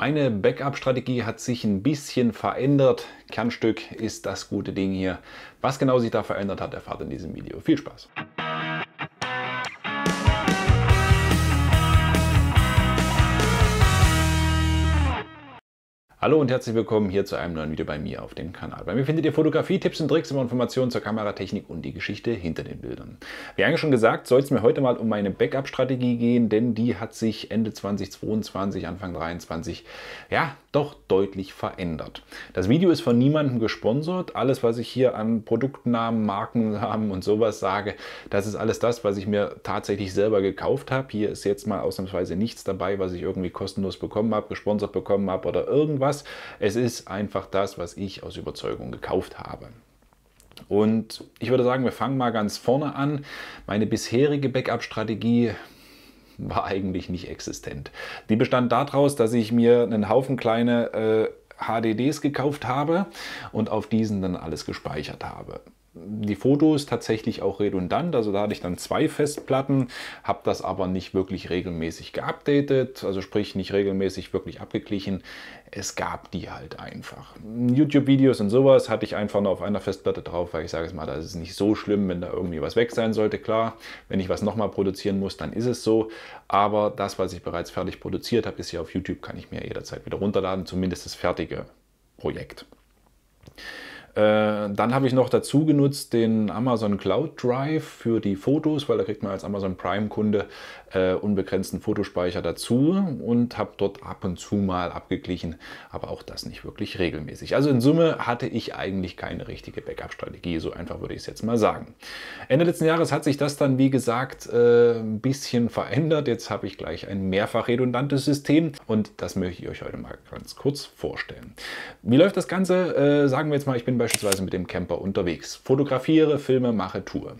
Meine Backup-Strategie hat sich ein bisschen verändert. Kernstück ist das gute Ding hier. Was genau sich da verändert hat, erfahrt in diesem Video. Viel Spaß! Hallo und herzlich willkommen hier zu einem neuen Video bei mir auf dem Kanal. Bei mir findet ihr Fotografie, Tipps und Tricks, immer Informationen zur Kameratechnik und die Geschichte hinter den Bildern. Wie eigentlich schon gesagt, soll es mir heute mal um meine Backup-Strategie gehen, denn die hat sich Ende 2022, Anfang 2023, ja, doch deutlich verändert. Das Video ist von niemandem gesponsert. Alles, was ich hier an Produktnamen, Markennamen und sowas sage, das ist alles das, was ich mir tatsächlich selber gekauft habe. Hier ist jetzt mal ausnahmsweise nichts dabei, was ich irgendwie kostenlos bekommen habe, gesponsert bekommen habe oder irgendwas was. Es ist einfach das, was ich aus Überzeugung gekauft habe. Und ich würde sagen, wir fangen mal ganz vorne an. Meine bisherige Backup-Strategie war eigentlich nicht existent. Die bestand daraus, dass ich mir einen Haufen kleine äh, HDDs gekauft habe und auf diesen dann alles gespeichert habe die Fotos tatsächlich auch redundant. Also da hatte ich dann zwei Festplatten, habe das aber nicht wirklich regelmäßig geupdatet, also sprich nicht regelmäßig wirklich abgeglichen. Es gab die halt einfach. YouTube-Videos und sowas hatte ich einfach nur auf einer Festplatte drauf, weil ich sage es mal, das ist nicht so schlimm, wenn da irgendwie was weg sein sollte. Klar, wenn ich was nochmal produzieren muss, dann ist es so. Aber das, was ich bereits fertig produziert habe, ist ja auf YouTube, kann ich mir jederzeit wieder runterladen, zumindest das fertige Projekt. Äh, dann habe ich noch dazu genutzt den Amazon Cloud Drive für die Fotos, weil da kriegt man als Amazon Prime-Kunde äh, unbegrenzten Fotospeicher dazu und habe dort ab und zu mal abgeglichen, aber auch das nicht wirklich regelmäßig. Also in Summe hatte ich eigentlich keine richtige Backup-Strategie, so einfach würde ich es jetzt mal sagen. Ende letzten Jahres hat sich das dann, wie gesagt, äh, ein bisschen verändert. Jetzt habe ich gleich ein mehrfach redundantes System und das möchte ich euch heute mal ganz kurz vorstellen. Wie läuft das Ganze? Äh, sagen wir jetzt mal, ich bin beispielsweise mit dem Camper unterwegs, fotografiere, filme, mache, tue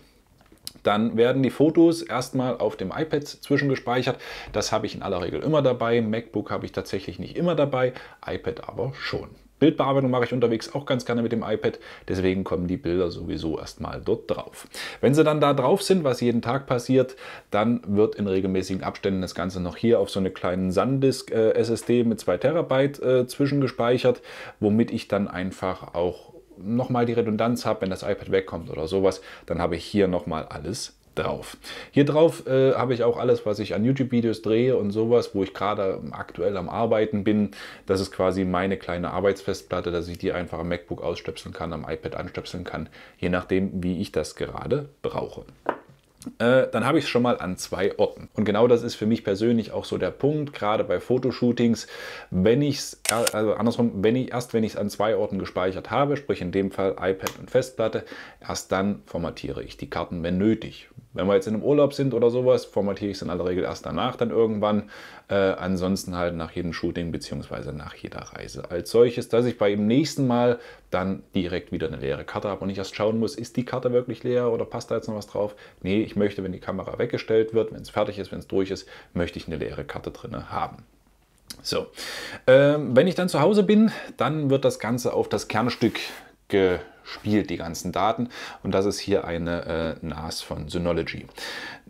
dann werden die Fotos erstmal auf dem iPad zwischengespeichert. Das habe ich in aller Regel immer dabei. MacBook habe ich tatsächlich nicht immer dabei, iPad aber schon. Bildbearbeitung mache ich unterwegs auch ganz gerne mit dem iPad, deswegen kommen die Bilder sowieso erstmal dort drauf. Wenn sie dann da drauf sind, was jeden Tag passiert, dann wird in regelmäßigen Abständen das Ganze noch hier auf so eine kleinen SanDisk äh, SSD mit 2 Terabyte äh, zwischengespeichert, womit ich dann einfach auch nochmal die Redundanz habe, wenn das iPad wegkommt oder sowas, dann habe ich hier nochmal alles drauf. Hier drauf äh, habe ich auch alles, was ich an YouTube-Videos drehe und sowas, wo ich gerade aktuell am Arbeiten bin. Das ist quasi meine kleine Arbeitsfestplatte, dass ich die einfach am MacBook ausstöpseln kann, am iPad anstöpseln kann, je nachdem, wie ich das gerade brauche. Äh, dann habe ich es schon mal an zwei Orten. Und genau das ist für mich persönlich auch so der Punkt, gerade bei Fotoshootings, wenn ich es, also andersrum, wenn ich, erst wenn ich es an zwei Orten gespeichert habe, sprich in dem Fall iPad und Festplatte, erst dann formatiere ich die Karten, wenn nötig. Wenn wir jetzt in einem Urlaub sind oder sowas, formatiere ich es in aller Regel erst danach dann irgendwann. Äh, ansonsten halt nach jedem Shooting bzw. nach jeder Reise als solches, dass ich beim nächsten Mal dann direkt wieder eine leere Karte habe und nicht erst schauen muss, ist die Karte wirklich leer oder passt da jetzt noch was drauf? Nee, ich möchte, wenn die Kamera weggestellt wird, wenn es fertig ist, wenn es durch ist, möchte ich eine leere Karte drin haben. So, ähm, wenn ich dann zu Hause bin, dann wird das Ganze auf das Kernstück gespielt, die ganzen Daten. Und das ist hier eine äh, NAS von Synology.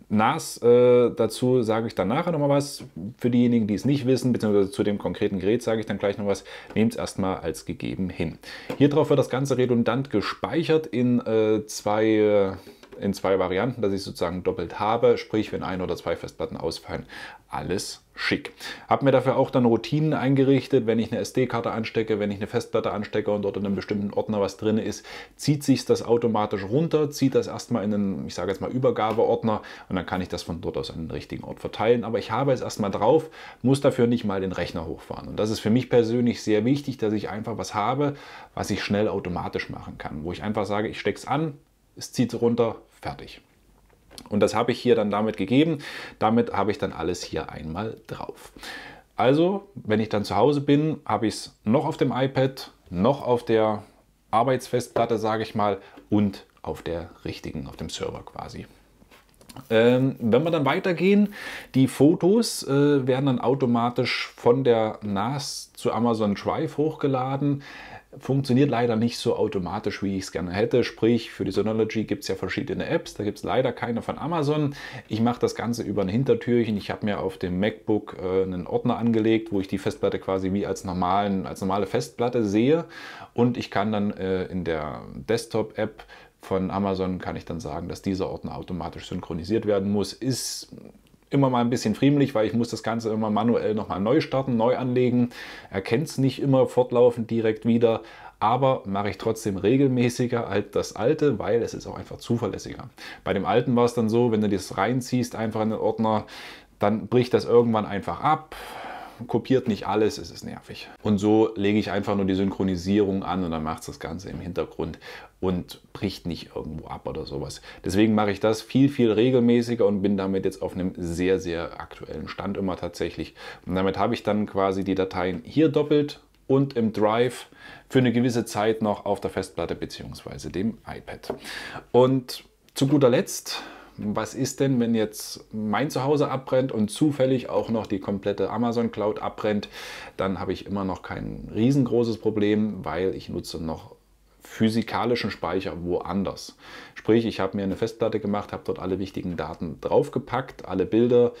NAS, äh, dazu sage ich dann nachher nochmal was. Für diejenigen, die es nicht wissen, beziehungsweise zu dem konkreten Gerät sage ich dann gleich noch was. Nehmt es erstmal als gegeben hin. Hier drauf wird das Ganze redundant gespeichert in äh, zwei äh, in zwei Varianten, dass ich sozusagen doppelt habe, sprich wenn ein oder zwei Festplatten ausfallen. Alles schick. Habe mir dafür auch dann Routinen eingerichtet, wenn ich eine SD-Karte anstecke, wenn ich eine Festplatte anstecke und dort in einem bestimmten Ordner was drin ist, zieht sich das automatisch runter, zieht das erstmal in einen, ich sage jetzt mal Übergabeordner und dann kann ich das von dort aus an den richtigen Ort verteilen. Aber ich habe es erstmal drauf, muss dafür nicht mal den Rechner hochfahren. Und das ist für mich persönlich sehr wichtig, dass ich einfach was habe, was ich schnell automatisch machen kann, wo ich einfach sage, ich stecke es an, es zieht runter, fertig. Und das habe ich hier dann damit gegeben. Damit habe ich dann alles hier einmal drauf. Also, wenn ich dann zu Hause bin, habe ich es noch auf dem iPad, noch auf der Arbeitsfestplatte, sage ich mal, und auf der richtigen, auf dem Server quasi. Ähm, wenn wir dann weitergehen, die Fotos äh, werden dann automatisch von der NAS zu Amazon Drive hochgeladen. Funktioniert leider nicht so automatisch, wie ich es gerne hätte. Sprich, für die Synology gibt es ja verschiedene Apps. Da gibt es leider keine von Amazon. Ich mache das Ganze über ein Hintertürchen. Ich habe mir auf dem MacBook äh, einen Ordner angelegt, wo ich die Festplatte quasi wie als, normalen, als normale Festplatte sehe. Und ich kann dann äh, in der Desktop-App von Amazon kann ich dann sagen, dass dieser Ordner automatisch synchronisiert werden muss. Ist immer mal ein bisschen friemlich, weil ich muss das Ganze immer manuell nochmal neu starten, neu anlegen. Erkennt es nicht immer fortlaufend direkt wieder, aber mache ich trotzdem regelmäßiger als das alte, weil es ist auch einfach zuverlässiger. Bei dem alten war es dann so, wenn du das reinziehst, einfach in den Ordner, dann bricht das irgendwann einfach ab kopiert nicht alles, es ist nervig. Und so lege ich einfach nur die Synchronisierung an und dann macht es das Ganze im Hintergrund und bricht nicht irgendwo ab oder sowas. Deswegen mache ich das viel, viel regelmäßiger und bin damit jetzt auf einem sehr, sehr aktuellen Stand immer tatsächlich. Und damit habe ich dann quasi die Dateien hier doppelt und im Drive für eine gewisse Zeit noch auf der Festplatte bzw. dem iPad. Und zu guter Letzt was ist denn, wenn jetzt mein Zuhause abbrennt und zufällig auch noch die komplette Amazon Cloud abbrennt, dann habe ich immer noch kein riesengroßes Problem, weil ich nutze noch physikalischen Speicher woanders. Sprich, ich habe mir eine Festplatte gemacht, habe dort alle wichtigen Daten draufgepackt, alle Bilder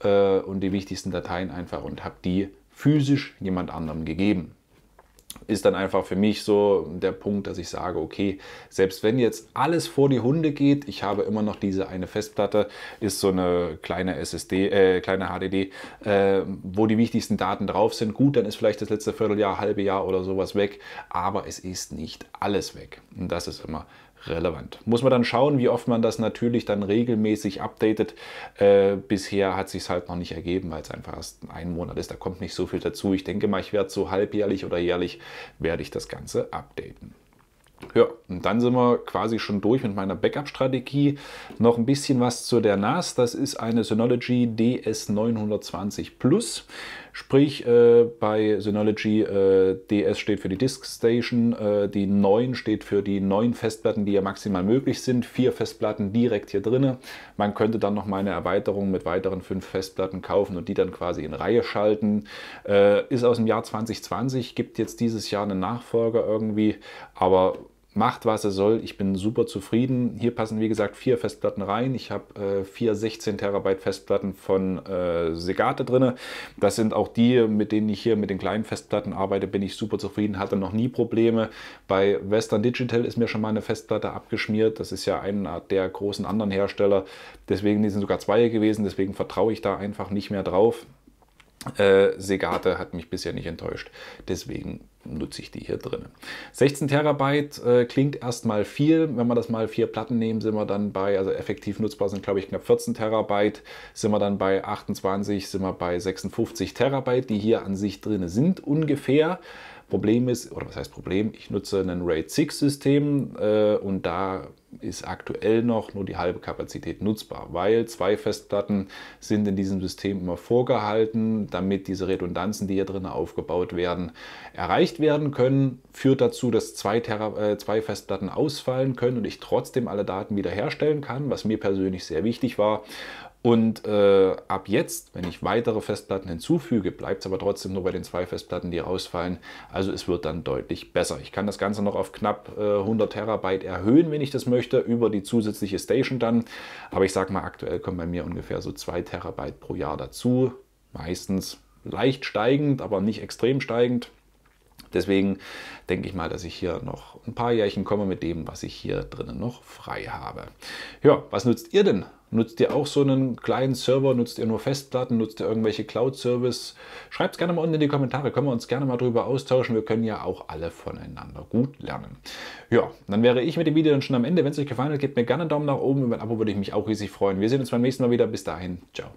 äh, und die wichtigsten Dateien einfach und habe die physisch jemand anderem gegeben ist dann einfach für mich so der Punkt, dass ich sage, okay, selbst wenn jetzt alles vor die Hunde geht, ich habe immer noch diese eine Festplatte, ist so eine kleine SSD, äh, kleine HDD, äh, wo die wichtigsten Daten drauf sind. Gut, dann ist vielleicht das letzte Vierteljahr, halbe Jahr oder sowas weg, aber es ist nicht alles weg. Und das ist immer relevant. Muss man dann schauen, wie oft man das natürlich dann regelmäßig updatet. Äh, bisher hat sich halt noch nicht ergeben, weil es einfach erst ein Monat ist. Da kommt nicht so viel dazu. Ich denke mal, ich werde so halbjährlich oder jährlich werde ich das Ganze updaten. Ja, und dann sind wir quasi schon durch mit meiner Backup-Strategie. Noch ein bisschen was zu der NAS. Das ist eine Synology DS920 Plus. Sprich, äh, bei Synology äh, DS steht für die Disk Station, äh, die 9 steht für die neun Festplatten, die ja maximal möglich sind. Vier Festplatten direkt hier drin. Man könnte dann noch mal eine Erweiterung mit weiteren fünf Festplatten kaufen und die dann quasi in Reihe schalten. Äh, ist aus dem Jahr 2020, gibt jetzt dieses Jahr einen Nachfolger irgendwie, aber macht, was er soll. Ich bin super zufrieden. Hier passen, wie gesagt, vier Festplatten rein. Ich habe äh, vier 16 Terabyte Festplatten von äh, Segate drin. Das sind auch die, mit denen ich hier mit den kleinen Festplatten arbeite, bin ich super zufrieden. Hatte noch nie Probleme. Bei Western Digital ist mir schon mal eine Festplatte abgeschmiert. Das ist ja einer der großen anderen Hersteller. Deswegen die sind sogar zwei gewesen. Deswegen vertraue ich da einfach nicht mehr drauf. Äh, Segata hat mich bisher nicht enttäuscht, deswegen nutze ich die hier drin. 16 Terabyte äh, klingt erstmal viel, wenn wir das mal vier Platten nehmen, sind wir dann bei, also effektiv nutzbar sind glaube ich knapp 14 Terabyte, sind wir dann bei 28, sind wir bei 56 Terabyte, die hier an sich drin sind ungefähr. Problem ist, oder was heißt Problem, ich nutze ein RAID 6-System äh, und da ist aktuell noch nur die halbe Kapazität nutzbar, weil zwei Festplatten sind in diesem System immer vorgehalten, damit diese Redundanzen, die hier drin aufgebaut werden, erreicht werden können. Führt dazu, dass zwei, Terra äh, zwei Festplatten ausfallen können und ich trotzdem alle Daten wiederherstellen kann, was mir persönlich sehr wichtig war. Und äh, ab jetzt, wenn ich weitere Festplatten hinzufüge, bleibt es aber trotzdem nur bei den zwei Festplatten, die rausfallen. Also es wird dann deutlich besser. Ich kann das Ganze noch auf knapp äh, 100 Terabyte erhöhen, wenn ich das möchte, über die zusätzliche Station dann. Aber ich sage mal, aktuell kommen bei mir ungefähr so 2 Terabyte pro Jahr dazu. Meistens leicht steigend, aber nicht extrem steigend. Deswegen denke ich mal, dass ich hier noch ein paar Jährchen komme mit dem, was ich hier drinnen noch frei habe. Ja, was nutzt ihr denn Nutzt ihr auch so einen kleinen Server? Nutzt ihr nur Festplatten? Nutzt ihr irgendwelche Cloud-Service? Schreibt es gerne mal unten in die Kommentare. Können wir uns gerne mal darüber austauschen. Wir können ja auch alle voneinander gut lernen. Ja, dann wäre ich mit dem Video dann schon am Ende. Wenn es euch gefallen hat, gebt mir gerne einen Daumen nach oben. Über ein Abo würde ich mich auch riesig freuen. Wir sehen uns beim nächsten Mal wieder. Bis dahin. Ciao.